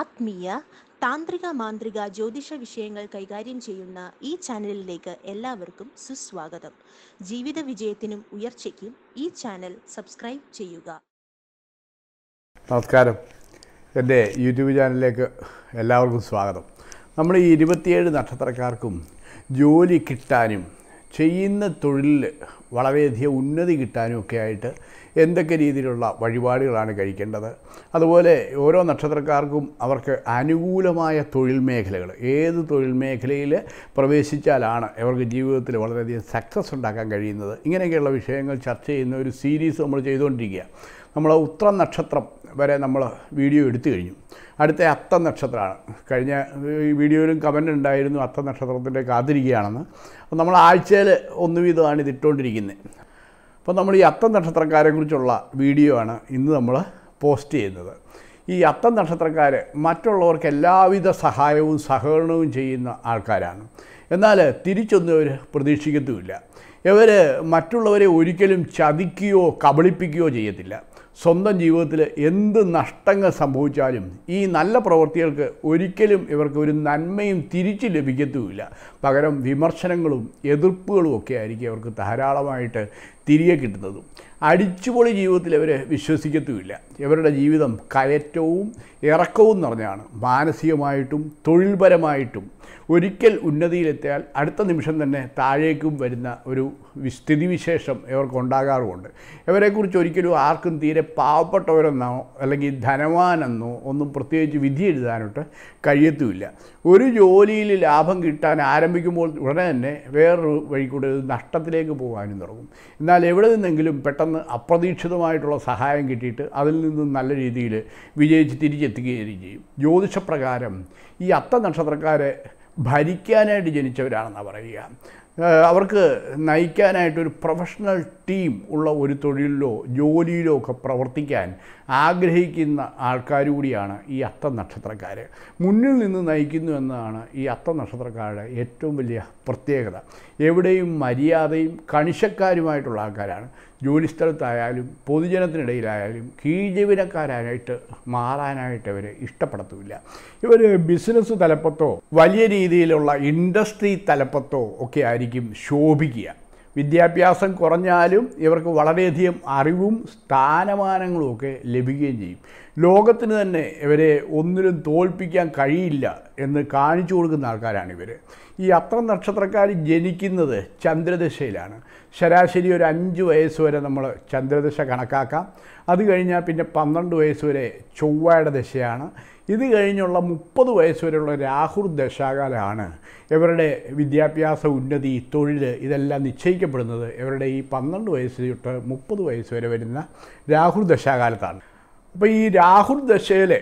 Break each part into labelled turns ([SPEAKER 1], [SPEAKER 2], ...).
[SPEAKER 1] ആത്മീയ താന്ത്രിക മാന്ത്രിക ജ്യോതിഷ വിഷയങ്ങൾ കൈകാര്യം ചെയ്യുന്ന ഈ ചാനലിലേക്ക് എല്ലാവർക്കും സുസ്വാഗതം ജീവിത വിജയത്തിനും ഉയർച്ചയ്ക്കും ഈ ചാനൽ സബ്സ്ക്രൈബ് ചെയ്യുക നമസ്കാരം എൻ്റെ യൂട്യൂബ് ചാനലിലേക്ക് എല്ലാവർക്കും സ്വാഗതം നമ്മൾ ഈ ഇരുപത്തിയേഴ് നക്ഷത്രക്കാർക്കും ജോലി കിട്ടാനും ചെയ്യുന്ന തൊഴിലിൽ വളരെയധികം ഉന്നതി കിട്ടാനും ഒക്കെ ആയിട്ട് എന്തൊക്കെ രീതിയിലുള്ള വഴിപാടുകളാണ് കഴിക്കേണ്ടത് അതുപോലെ ഓരോ നക്ഷത്രക്കാർക്കും അവർക്ക് അനുകൂലമായ തൊഴിൽ മേഖലകൾ ഏത് തൊഴിൽ മേഖലയിൽ പ്രവേശിച്ചാലാണ് അവർക്ക് ജീവിതത്തിൽ വളരെയധികം സക്സസ് ഉണ്ടാക്കാൻ കഴിയുന്നത് ഇങ്ങനെയൊക്കെയുള്ള വിഷയങ്ങൾ ചർച്ച ചെയ്യുന്ന ഒരു സീരീസ് നമ്മൾ ചെയ്തുകൊണ്ടിരിക്കുക നമ്മൾ ഉത്ര നക്ഷത്രം വരെ നമ്മൾ വീഡിയോ എടുത്തു കഴിഞ്ഞു അടുത്ത അത്ത നക്ഷത്രമാണ് കഴിഞ്ഞ വീഡിയോയിലും കമൻ്റ് ഉണ്ടായിരുന്നു അത്ത നക്ഷത്രത്തിൻ്റെ കാത്തിരിക്കുകയാണെന്ന് അപ്പോൾ നമ്മൾ ആഴ്ചയിൽ ഒന്നു വീതമാണ് ഇതിട്ടുകൊണ്ടിരിക്കുന്നത് അപ്പോൾ നമ്മൾ ഈ അത്തം കുറിച്ചുള്ള വീഡിയോ ആണ് ഇന്ന് നമ്മൾ പോസ്റ്റ് ചെയ്യുന്നത് ഈ അത്തം നക്ഷത്രക്കാർ മറ്റുള്ളവർക്ക് എല്ലാവിധ സഹായവും സഹകരണവും ചെയ്യുന്ന ആൾക്കാരാണ് എന്നാൽ തിരിച്ചൊന്നും അവർ പ്രതീക്ഷിക്കത്തുമില്ല ഇവർ മറ്റുള്ളവരെ ഒരിക്കലും ചതിക്കുകയോ കബളിപ്പിക്കുകയോ ചെയ്യത്തില്ല സ്വന്തം ജീവിതത്തിൽ എന്ത് നഷ്ടങ്ങൾ സംഭവിച്ചാലും ഈ നല്ല പ്രവൃത്തികൾക്ക് ഒരിക്കലും ഇവർക്ക് ഒരു നന്മയും തിരിച്ച് ലഭിക്കത്തുമില്ല പകരം വിമർശനങ്ങളും എതിർപ്പുകളും ഒക്കെ ആയിരിക്കും അവർക്ക് ധാരാളമായിട്ട് തിരികെ കിട്ടുന്നതും അടിച്ചുപൊളി ജീവിതത്തിൽ അവർ വിശ്വസിക്കത്തുമില്ല ഇവരുടെ ജീവിതം കയറ്റവും ഇറക്കവും നിറഞ്ഞാണ് മാനസികമായിട്ടും തൊഴിൽപരമായിട്ടും ഒരിക്കൽ ഉന്നതിയിലെത്തിയാൽ അടുത്ത നിമിഷം തന്നെ താഴേക്കും വരുന്ന ഒരു സ്ഥിതിവിശേഷം ഉണ്ടാകാറുമുണ്ട് ഇവരെക്കുറിച്ച് ഒരിക്കലും ആർക്കും തീരെ പാവപ്പെട്ടവരെന്നോ അല്ലെങ്കിൽ ധനവാനെന്നോ ഒന്നും പ്രത്യേകിച്ച് വിധി എഴുതാനോട്ട് കഴിയത്തുമില്ല ഒരു ജോലിയിൽ ലാഭം കിട്ടാൻ ആരംഭിക്കുമ്പോൾ ഉടനെ തന്നെ വേറൊരു വഴിക്കൂടെ നഷ്ടത്തിലേക്ക് പോകാനും തുടങ്ങും എന്നാൽ എവിടെ നിന്നെങ്കിലും പെട്ടെന്ന് അപ്രതീക്ഷിതമായിട്ടുള്ള സഹായം കിട്ടിയിട്ട് അതിൽ നിന്നും നല്ല രീതിയിൽ വിജയിച്ച് തിരിച്ചെത്തുകയും ചെയ്യും ജ്യോതിഷപ്രകാരം ഈ അത്ത നക്ഷത്രക്കാരെ ഭരിക്കാനായിട്ട് ജനിച്ചവരാണെന്നാണ് പറയുക അവർക്ക് നയിക്കാനായിട്ടൊരു പ്രൊഫഷണൽ ടീം ഉള്ള ഒരു തൊഴിലിലോ ജോലിയിലോ ഒക്കെ പ്രവർത്തിക്കാൻ ആഗ്രഹിക്കുന്ന ആൾക്കാർ കൂടിയാണ് ഈ അത്ത നക്ഷത്രക്കാർ മുന്നിൽ നിന്ന് നയിക്കുന്നു എന്നതാണ് ഈ അത്ത നക്ഷത്രക്കാരുടെ ഏറ്റവും വലിയ പ്രത്യേകത എവിടെയും മര്യാദയും കണിശക്കാരുമായിട്ടുള്ള ആൾക്കാരാണ് ജോലിസ്ഥലത്തായാലും പൊതുജനത്തിനിടയിലായാലും കീഴ്ജീവനക്കാരായിട്ട് മാറാനായിട്ട് അവർ ഇഷ്ടപ്പെടത്തുമില്ല ഇവർ ബിസിനസ് തലപ്പത്തോ വലിയ രീതിയിലുള്ള ഇൻഡസ്ട്രി തലപ്പത്തോ ഒക്കെ ആയിരിക്കും ആയിരിക്കും ശോഭിക്കുക വിദ്യാഭ്യാസം കുറഞ്ഞാലും ഇവർക്ക് വളരെയധികം അറിവും സ്ഥാനമാനങ്ങളും ഒക്കെ ലഭിക്കുകയും ചെയ്യും ലോകത്തിന് തന്നെ ഇവരെ ഒന്നിലും തോൽപ്പിക്കാൻ കഴിയില്ല എന്ന് കാണിച്ചു കൊടുക്കുന്ന ആൾക്കാരാണ് ഈ അത്ര നക്ഷത്രക്കാർ ജനിക്കുന്നത് ചന്ദ്രദശയിലാണ് ശരാശരി ഒരു അഞ്ച് വയസ്സ് വരെ നമ്മൾ ചന്ദ്രദശ കണക്കാക്കാം അത് കഴിഞ്ഞാൽ പിന്നെ പന്ത്രണ്ട് വയസ്സ് വരെ ചൊവ്വയുടെ ദശയാണ് ഇത് കഴിഞ്ഞുള്ള മുപ്പത് വരെയുള്ള രാഹുർ ദശാകാലമാണ് ഇവരുടെ വിദ്യാഭ്യാസ ഉന്നതി തൊഴിൽ ഇതെല്ലാം നിശ്ചയിക്കപ്പെടുന്നത് ഇവരുടെ ഈ പന്ത്രണ്ട് വയസ്സ് തൊട്ട് മുപ്പത് വയസ്സ് വരെ വരുന്ന രാഹുർ ദശാകാലത്താണ് അപ്പോൾ ഈ രാഹുൽ ദശയിൽ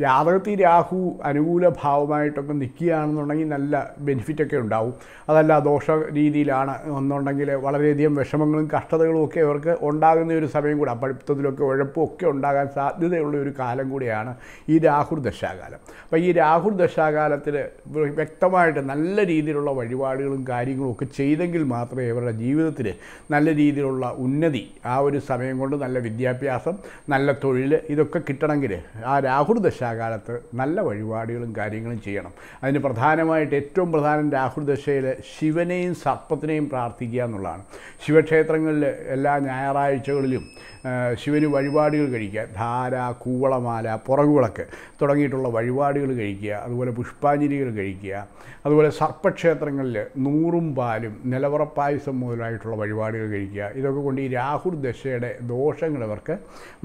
[SPEAKER 1] ജാതകത്തിൽ രാഹു അനുകൂല ഭാവമായിട്ടൊക്കെ നിൽക്കുകയാണെന്നുണ്ടെങ്കിൽ നല്ല ബെനിഫിറ്റൊക്കെ ഉണ്ടാവും അതല്ല ദോഷ രീതിയിലാണ് എന്നുണ്ടെങ്കിൽ വളരെയധികം വിഷമങ്ങളും കഷ്ടതകളും ഒക്കെ അവർക്ക് ഉണ്ടാകുന്ന ഒരു സമയം കൂടെ പഠിത്തത്തിലൊക്കെ ഉഴപ്പും ഉണ്ടാകാൻ സാധ്യതയുള്ള ഒരു കാലം കൂടിയാണ് ഈ രാഹുൽ ദശാകാലം അപ്പോൾ ഈ രാഹുൽ ദശാകാലത്തിൽ വ്യക്തമായിട്ട് നല്ല രീതിയിലുള്ള വഴിപാടുകളും കാര്യങ്ങളും ഒക്കെ ചെയ്തെങ്കിൽ മാത്രമേ അവരുടെ ജീവിതത്തിൽ നല്ല രീതിയിലുള്ള ഉന്നതി ആ ഒരു സമയം കൊണ്ട് നല്ല വിദ്യാഭ്യാസം നല്ല തൊഴിൽ ഇതൊക്കെ കിട്ടണമെങ്കിൽ ആ രാഹുൽ ദശാകാലത്ത് നല്ല വഴിപാടുകളും കാര്യങ്ങളും ചെയ്യണം അതിന് പ്രധാനമായിട്ട് ഏറ്റവും പ്രധാനം രാഹുൽ ദശയിൽ ശിവനെയും സർപ്പത്തിനെയും പ്രാർത്ഥിക്കുക എന്നുള്ളതാണ് ശിവക്ഷേത്രങ്ങളിൽ എല്ലാ ഞായറാഴ്ചകളിലും ശിവന് വഴിപാടുകൾ കഴിക്കുക ധാര കൂവളമാല പുറകുവിളക്ക് തുടങ്ങിയിട്ടുള്ള വഴിപാടുകൾ കഴിക്കുക അതുപോലെ പുഷ്പാഞ്ജലികൾ കഴിക്കുക അതുപോലെ സർപ്പക്ഷേത്രങ്ങളിൽ നൂറും പാലും നിലവറപ്പായസം മുതലായിട്ടുള്ള വഴിപാടുകൾ കഴിക്കുക ഇതൊക്കെ കൊണ്ട് ഈ രാഹുൽ ദശയുടെ ദോഷങ്ങൾ അവർക്ക്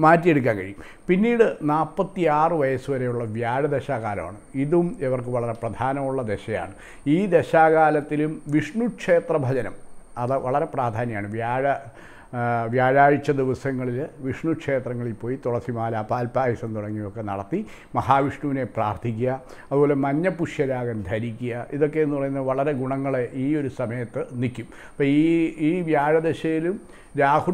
[SPEAKER 1] മാറ്റിയെടുക്കാൻ കഴിയും പിന്നീട് നാൽപ്പത്തി ആറ് വയസ്സ് വരെയുള്ള വ്യാഴദശാകാലമാണ് ഇതും ഇവർക്ക് വളരെ പ്രധാനമുള്ള ദശയാണ് ഈ ദശാകാലത്തിലും വിഷ്ണു ക്ഷേത്ര ഭജനം അത് വളരെ പ്രാധാന്യമാണ് വ്യാഴ വ്യാഴാഴ്ച ദിവസങ്ങളിൽ വിഷ്ണു ക്ഷേത്രങ്ങളിൽ പോയി തുളസിമാല പാൽപ്പായസം തുടങ്ങിയൊക്കെ നടത്തി മഹാവിഷ്ണുവിനെ പ്രാർത്ഥിക്കുക അതുപോലെ മഞ്ഞപുഷ്യരാഗം ധരിക്കുക ഇതൊക്കെ എന്ന് പറയുന്ന വളരെ ഗുണങ്ങളെ ഈ ഒരു സമയത്ത് നിൽക്കും അപ്പോൾ ഈ ഈ വ്യാഴദശയിലും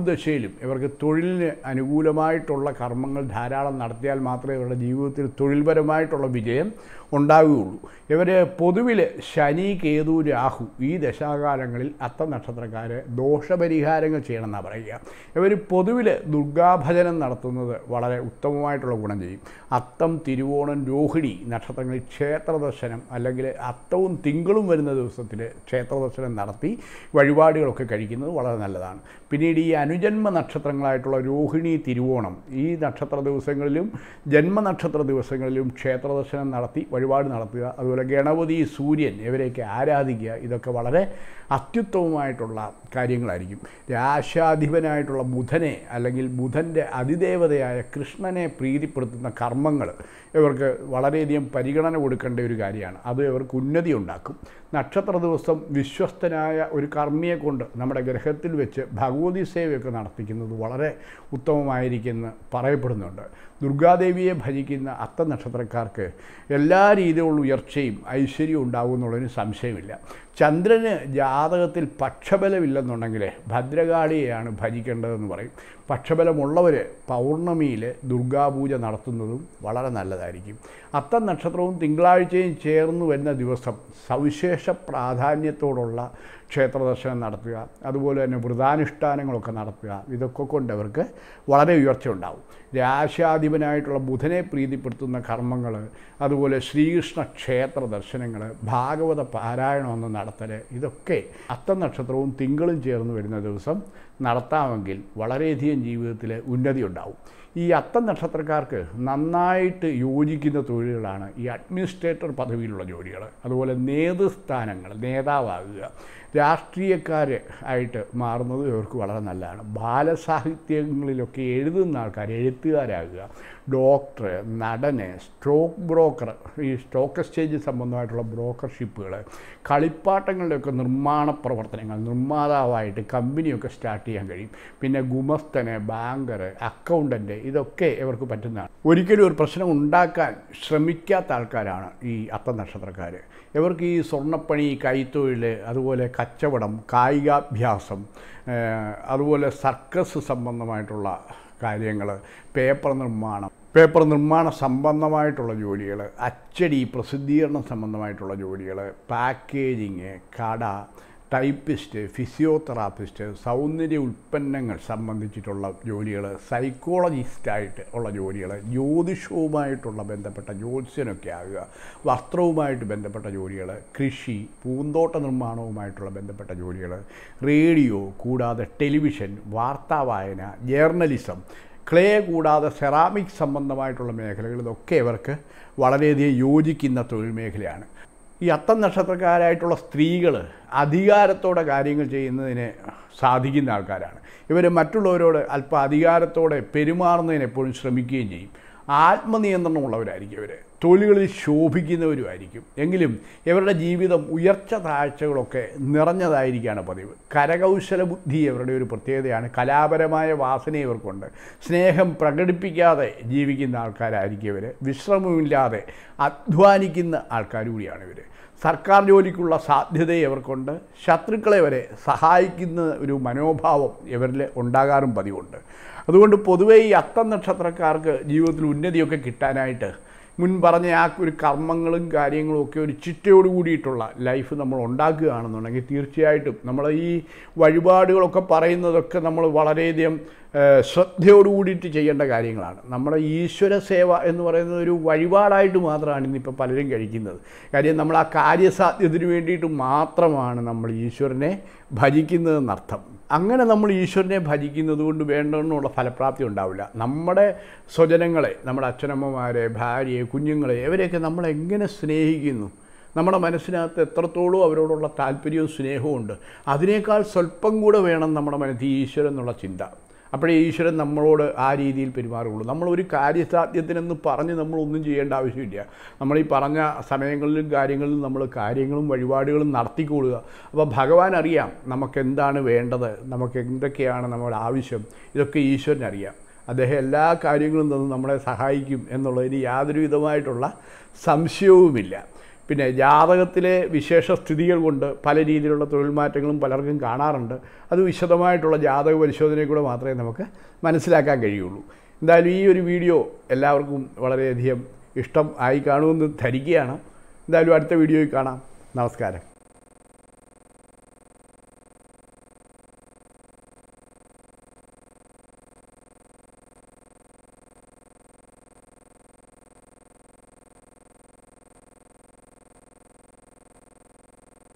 [SPEAKER 1] ദശയിലും ഇവർക്ക് തൊഴിലിന് അനുകൂലമായിട്ടുള്ള കർമ്മങ്ങൾ ധാരാളം നടത്തിയാൽ മാത്രമേ ഇവരുടെ ജീവിതത്തിൽ തൊഴിൽപരമായിട്ടുള്ള വിജയം ഉണ്ടാവുകയുള്ളൂ ഇവർ പൊതുവിൽ ശനി കേതു രാഹു ഈ ദശാകാലങ്ങളിൽ അത്ത നക്ഷത്രക്കാരെ ദോഷപരിഹാരങ്ങൾ ചെയ്യണമെന്നാണ് പറയുക ഇവർ പൊതുവിൽ ദുർഗാഭജനം നടത്തുന്നത് വളരെ ഉത്തമമായിട്ടുള്ള ഗുണം ചെയ്യും അത്തം തിരുവോണം രോഹിണി നക്ഷത്രങ്ങളിൽ ക്ഷേത്ര ദർശനം അല്ലെങ്കിൽ അത്തവും തിങ്കളും വരുന്ന ദിവസത്തിൽ ക്ഷേത്ര ദർശനം നടത്തി വഴിപാടുകളൊക്കെ കഴിക്കുന്നത് വളരെ നല്ലതാണ് പിന്നീട് ഈ അനുജന്മ നക്ഷത്രങ്ങളായിട്ടുള്ള രോഹിണി തിരുവോണം ഈ നക്ഷത്ര ദിവസങ്ങളിലും ജന്മനക്ഷത്ര ദിവസങ്ങളിലും ക്ഷേത്രദർശനം നടത്തി വഴിപാട് നടത്തുക അതുപോലെ ഗണപതി സൂര്യൻ ഇവരെയൊക്കെ ആരാധിക്കുക ഇതൊക്കെ വളരെ അത്യുത്തമമായിട്ടുള്ള കാര്യങ്ങളായിരിക്കും രാശാധിപനായിട്ടുള്ള ബുധനെ അല്ലെങ്കിൽ ബുധൻ്റെ അതിദേവതയായ കൃഷ്ണനെ പ്രീതിപ്പെടുത്തുന്ന കർമ്മങ്ങൾ ഇവർക്ക് വളരെയധികം പരിഗണന കൊടുക്കേണ്ട ഒരു കാര്യമാണ് അത് ഇവർക്ക് ഉന്നതി ഉണ്ടാക്കും നക്ഷത്ര ദിവസം വിശ്വസ്തനായ ഒരു കർമ്മിയെ കൊണ്ട് നമ്മുടെ ഗ്രഹത്തിൽ വെച്ച് ഭഗവാൻ നവോദി സേവയൊക്കെ നടത്തിക്കുന്നത് വളരെ ഉത്തമമായിരിക്കുമെന്ന് പറയപ്പെടുന്നുണ്ട് ദുർഗാദേവിയെ ഭജിക്കുന്ന അത്ത നക്ഷത്രക്കാർക്ക് എല്ലാ രീതിയിലുള്ള ഉയർച്ചയും ഐശ്വര്യവും ഉണ്ടാകും എന്നുള്ളതിന് സംശയമില്ല ചന്ദ്രന് ജാതകത്തിൽ പക്ഷബലമില്ലെന്നുണ്ടെങ്കിൽ ഭദ്രകാളിയെയാണ് ഭജിക്കേണ്ടതെന്ന് പറയും പക്ഷബലമുള്ളവർ പൗർണമിയിൽ ദുർഗാപൂജ നടത്തുന്നതും വളരെ നല്ലതായിരിക്കും അത്ത നക്ഷത്രവും തിങ്കളാഴ്ചയും ചേർന്ന് വരുന്ന ദിവസം സവിശേഷ പ്രാധാന്യത്തോടുള്ള ക്ഷേത്രദർശനം നടത്തുക അതുപോലെ തന്നെ വ്രതാനുഷ്ഠാനങ്ങളൊക്കെ നടത്തുക ഇതൊക്കെ കൊണ്ട് അവർക്ക് വളരെ ഉയർച്ച ഉണ്ടാവും രാശാധിപനായിട്ടുള്ള ബുധനെ പ്രീതിപ്പെടുത്തുന്ന കർമ്മങ്ങൾ അതുപോലെ ശ്രീകൃഷ്ണ ക്ഷേത്ര ദർശനങ്ങൾ ഭാഗവത പാരായണം ഒന്ന് നടത്തൽ ഇതൊക്കെ അത്ത നക്ഷത്രവും തിങ്കളും ചേർന്ന് വരുന്ന ദിവസം നടത്താമെങ്കിൽ വളരെയധികം ജീവിതത്തിൽ ഉന്നതി ഉണ്ടാവും ഈ അത്തം നക്ഷത്രക്കാർക്ക് നന്നായിട്ട് യോജിക്കുന്ന തൊഴിലുകളാണ് ഈ അഡ്മിനിസ്ട്രേറ്റർ പദവിയിലുള്ള ജോലികൾ അതുപോലെ നേതൃസ്ഥാനങ്ങൾ നേതാവാകുക രാഷ്ട്രീയക്കാർ ആയിട്ട് മാറുന്നത് ഇവർക്ക് വളരെ നല്ലതാണ് ബാലസാഹിത്യങ്ങളിലൊക്കെ എഴുതുന്ന ആൾക്കാർ എഴുത്തുകാരാകുക ഡോക്ടർ നടന് സ്റ്റോക്ക് ബ്രോക്കർ ഈ സ്റ്റോക്ക് എക്സ്ചേഞ്ച് സംബന്ധമായിട്ടുള്ള ബ്രോക്കർഷിപ്പുകൾ കളിപ്പാട്ടങ്ങളുടെയൊക്കെ നിർമ്മാണ പ്രവർത്തനങ്ങൾ നിർമ്മാതാവായിട്ട് കമ്പനിയൊക്കെ സ്റ്റാർട്ട് ചെയ്യാൻ കഴിയും പിന്നെ ഗുമസ്തന് ബാങ്കർ അക്കൗണ്ടൻ്റ് ഇതൊക്കെ ഇവർക്ക് പറ്റുന്നതാണ് ഒരിക്കലും ഒരു പ്രശ്നം ഉണ്ടാക്കാൻ ശ്രമിക്കാത്ത ആൾക്കാരാണ് ഈ അത്ത നക്ഷത്രക്കാർ ഇവർക്ക് ഈ സ്വർണ്ണപ്പണി കൈത്തൊഴിൽ അതുപോലെ കച്ചവടം കായികാഭ്യാസം അതുപോലെ സർക്കസ് സംബന്ധമായിട്ടുള്ള കാര്യങ്ങൾ പേപ്പർ നിർമ്മാണം പേപ്പർ നിർമ്മാണ സംബന്ധമായിട്ടുള്ള ജോലികൾ അച്ചടി പ്രസിദ്ധീകരണം സംബന്ധമായിട്ടുള്ള ജോലികൾ പാക്കേജിങ് കട ടൈപ്പിസ്റ്റ് ഫിസിയോതെറാപ്പിസ്റ്റ് സൗന്ദര്യ ഉൽപ്പന്നങ്ങൾ സംബന്ധിച്ചിട്ടുള്ള ജോലികൾ സൈക്കോളജിസ്റ്റായിട്ട് ഉള്ള ജോലികൾ ജ്യോതിഷവുമായിട്ടുള്ള ബന്ധപ്പെട്ട ജ്യോത്സ്യനൊക്കെ ആകുക വസ്ത്രവുമായിട്ട് ബന്ധപ്പെട്ട ജോലികൾ കൃഷി പൂന്തോട്ട നിർമ്മാണവുമായിട്ടുള്ള ബന്ധപ്പെട്ട ജോലികൾ റേഡിയോ കൂടാതെ ടെലിവിഷൻ വാർത്താവായന ജേർണലിസം ക്ലേ കൂടാതെ സെറാമിക് സംബന്ധമായിട്ടുള്ള മേഖലകൾ ഇതൊക്കെ ഇവർക്ക് വളരെയധികം യോജിക്കുന്ന തൊഴിൽ മേഖലയാണ് ഈ അത്തം നക്ഷത്രക്കാരായിട്ടുള്ള സ്ത്രീകൾ അധികാരത്തോടെ കാര്യങ്ങൾ ചെയ്യുന്നതിന് സാധിക്കുന്ന ആൾക്കാരാണ് ഇവർ മറ്റുള്ളവരോട് അല്പം അധികാരത്തോടെ പെരുമാറുന്നതിന് എപ്പോഴും ശ്രമിക്കുകയും ചെയ്യും ആത്മനിയന്ത്രണമുള്ളവരായിരിക്കും ഉള്ളവരായിരിക്കും ഇവർ തൊഴിലുകളിൽ ശോഭിക്കുന്നവരുമായിരിക്കും എങ്കിലും ഇവരുടെ ജീവിതം ഉയർച്ച താഴ്ചകളൊക്കെ നിറഞ്ഞതായിരിക്കുകയാണ് പതിവ് കരകൗശല ബുദ്ധി ഇവരുടെ ഒരു പ്രത്യേകതയാണ് കലാപരമായ വാസന ഇവർക്കുണ്ട് സ്നേഹം പ്രകടിപ്പിക്കാതെ ജീവിക്കുന്ന ആൾക്കാരായിരിക്കും ഇവർ വിശ്രമമില്ലാതെ അധ്വാനിക്കുന്ന ആൾക്കാർ കൂടിയാണ് ഇവർ സർക്കാർ ജോലിക്കുള്ള സാധ്യത ഇവർക്കുണ്ട് ശത്രുക്കളെ വരെ സഹായിക്കുന്ന ഒരു മനോഭാവം ഇവരിൽ ഉണ്ടാകാറും പതിവുണ്ട് അതുകൊണ്ട് പൊതുവേ ഈ അത്തം നക്ഷത്രക്കാർക്ക് ജീവിതത്തിൽ ഉന്നതിയൊക്കെ കിട്ടാനായിട്ട് മുൻ പറഞ്ഞ ആ ഒരു കർമ്മങ്ങളും കാര്യങ്ങളും ഒക്കെ ഒരു ചിറ്റയോട് കൂടിയിട്ടുള്ള ലൈഫ് നമ്മൾ ഉണ്ടാക്കുകയാണെന്നുണ്ടെങ്കിൽ തീർച്ചയായിട്ടും നമ്മൾ ഈ വഴിപാടുകളൊക്കെ പറയുന്നതൊക്കെ നമ്മൾ വളരെയധികം ശ്രദ്ധയോട് കൂടിയിട്ട് ചെയ്യേണ്ട കാര്യങ്ങളാണ് നമ്മുടെ ഈശ്വര സേവ എന്ന് പറയുന്നത് ഒരു വഴിപാടായിട്ട് മാത്രമാണ് ഇന്നിപ്പോൾ പലരും കഴിക്കുന്നത് കാര്യം നമ്മൾ ആ കാര്യസാധ്യത്തിന് വേണ്ടിയിട്ട് മാത്രമാണ് നമ്മൾ ഈശ്വരനെ ഭജിക്കുന്നതെന്നർത്ഥം അങ്ങനെ നമ്മൾ ഈശ്വരനെ ഭജിക്കുന്നത് കൊണ്ട് വേണ്ടെന്നുള്ള ഫലപ്രാപ്തി ഉണ്ടാവില്ല നമ്മുടെ സ്വജനങ്ങളെ നമ്മുടെ അച്ഛനമ്മമാരെ ഭാര്യയെ കുഞ്ഞുങ്ങളെ ഇവരെയൊക്കെ നമ്മളെങ്ങനെ സ്നേഹിക്കുന്നു നമ്മുടെ മനസ്സിനകത്ത് എത്രത്തോളം അവരോടുള്ള താല്പര്യവും സ്നേഹവും ഉണ്ട് അതിനേക്കാൾ സ്വല്പം കൂടെ വേണം നമ്മുടെ മനസ്സിൽ ഈശ്വരൻ എന്നുള്ള ചിന്ത അപ്പോഴേ ഈശ്വരൻ നമ്മളോട് ആ രീതിയിൽ പെരുമാറുകയുള്ളൂ നമ്മൾ ഒരു കാര്യസാധ്യത്തിനെന്ന് പറഞ്ഞ് നമ്മളൊന്നും ചെയ്യേണ്ട ആവശ്യമില്ല നമ്മൾ ഈ പറഞ്ഞ സമയങ്ങളിലും കാര്യങ്ങളിലും നമ്മൾ കാര്യങ്ങളും വഴിപാടുകളും നടത്തിക്കൊള്ളുക അപ്പോൾ ഭഗവാൻ അറിയാം നമുക്കെന്താണ് വേണ്ടത് നമുക്ക് എന്തൊക്കെയാണ് നമ്മുടെ ആവശ്യം ഇതൊക്കെ ഈശ്വരൻ അറിയാം അദ്ദേഹം എല്ലാ കാര്യങ്ങളും നമ്മളെ സഹായിക്കും എന്നുള്ളതിന് യാതൊരുവിധമായിട്ടുള്ള സംശയവുമില്ല പിന്നെ ജാതകത്തിലെ സ്ഥിതികൾ കൊണ്ട് പല രീതിയിലുള്ള തൊഴിൽ മാറ്റങ്ങളും പലർക്കും കാണാറുണ്ട് അത് വിശദമായിട്ടുള്ള ജാതക പരിശോധനയിലൂടെ മാത്രമേ നമുക്ക് മനസ്സിലാക്കാൻ കഴിയുള്ളൂ എന്തായാലും ഈ ഒരു വീഡിയോ എല്ലാവർക്കും വളരെയധികം ഇഷ്ടം ആയി കാണുമെന്ന് ധരിക്കുകയാണ് എന്തായാലും അടുത്ത വീഡിയോയിൽ കാണാം നമസ്കാരം